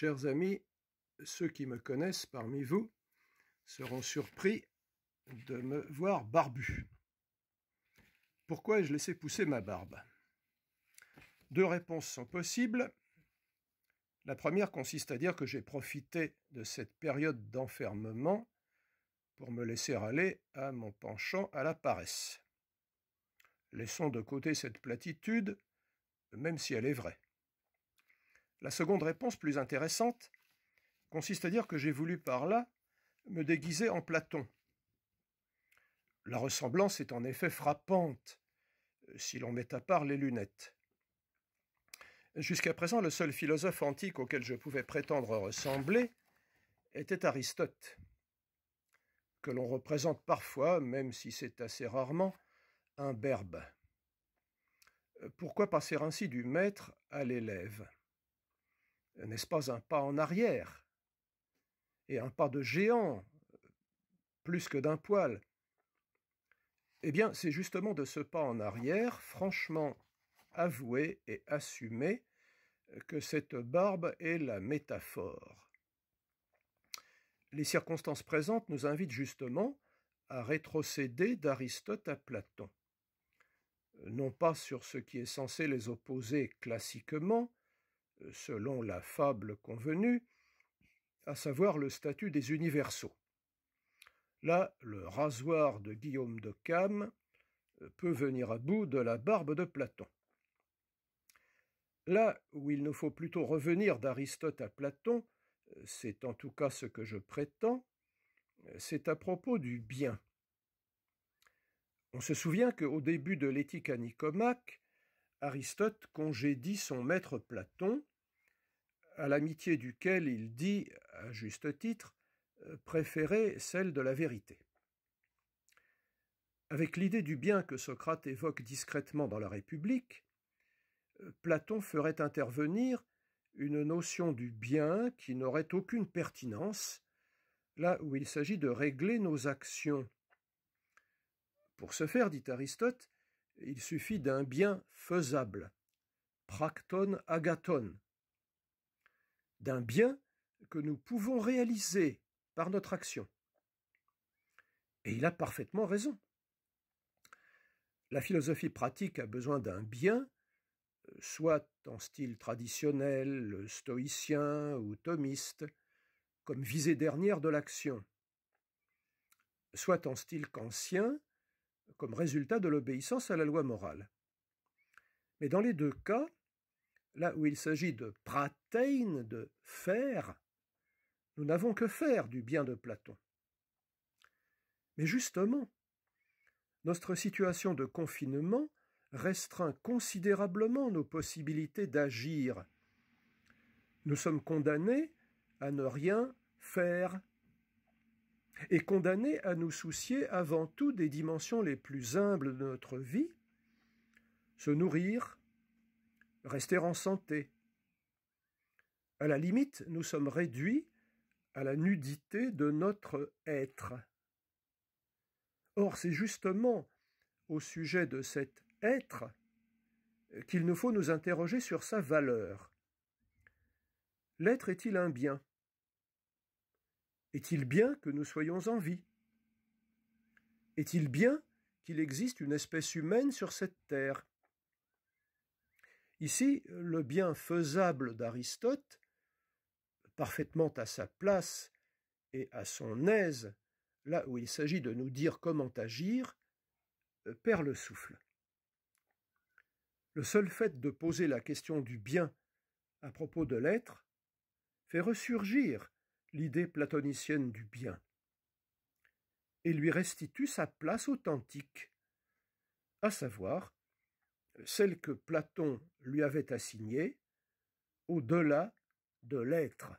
Chers amis, ceux qui me connaissent parmi vous seront surpris de me voir barbu. Pourquoi ai-je laissé pousser ma barbe Deux réponses sont possibles. La première consiste à dire que j'ai profité de cette période d'enfermement pour me laisser aller à mon penchant à la paresse. Laissons de côté cette platitude, même si elle est vraie. La seconde réponse, plus intéressante, consiste à dire que j'ai voulu par là me déguiser en Platon. La ressemblance est en effet frappante, euh, si l'on met à part les lunettes. Jusqu'à présent, le seul philosophe antique auquel je pouvais prétendre ressembler était Aristote, que l'on représente parfois, même si c'est assez rarement, un berbe. Euh, pourquoi passer ainsi du maître à l'élève n'est-ce pas un pas en arrière et un pas de géant, plus que d'un poil Eh bien, c'est justement de ce pas en arrière, franchement avoué et assumé, que cette barbe est la métaphore. Les circonstances présentes nous invitent justement à rétrocéder d'Aristote à Platon non pas sur ce qui est censé les opposer classiquement, selon la fable convenue, à savoir le statut des universaux. Là, le rasoir de Guillaume de Cam euh, peut venir à bout de la barbe de Platon. Là où il nous faut plutôt revenir d'Aristote à Platon, euh, c'est en tout cas ce que je prétends, euh, c'est à propos du bien. On se souvient qu'au début de l'éthique à Nicomaque, Aristote congédie son maître Platon, à l'amitié duquel il dit, à juste titre, euh, préférer celle de la vérité. Avec l'idée du bien que Socrate évoque discrètement dans la République, euh, Platon ferait intervenir une notion du bien qui n'aurait aucune pertinence là où il s'agit de régler nos actions. Pour ce faire, dit Aristote, il suffit d'un bien faisable, practon agaton, d'un bien que nous pouvons réaliser par notre action. Et il a parfaitement raison. La philosophie pratique a besoin d'un bien, soit en style traditionnel, stoïcien ou thomiste, comme visée dernière de l'action, soit en style kantien, comme résultat de l'obéissance à la loi morale. Mais dans les deux cas, là où il s'agit de pratein, de faire, nous n'avons que faire du bien de Platon. Mais justement, notre situation de confinement restreint considérablement nos possibilités d'agir. Nous sommes condamnés à ne rien faire est condamné à nous soucier avant tout des dimensions les plus humbles de notre vie, se nourrir, rester en santé. À la limite, nous sommes réduits à la nudité de notre être. Or, c'est justement au sujet de cet être qu'il nous faut nous interroger sur sa valeur. L'être est-il un bien est-il bien que nous soyons en vie Est-il bien qu'il existe une espèce humaine sur cette terre Ici, le bien faisable d'Aristote, parfaitement à sa place et à son aise, là où il s'agit de nous dire comment agir, euh, perd le souffle. Le seul fait de poser la question du bien à propos de l'être fait ressurgir l'idée platonicienne du bien, et lui restitue sa place authentique, à savoir celle que Platon lui avait assignée au-delà de l'être.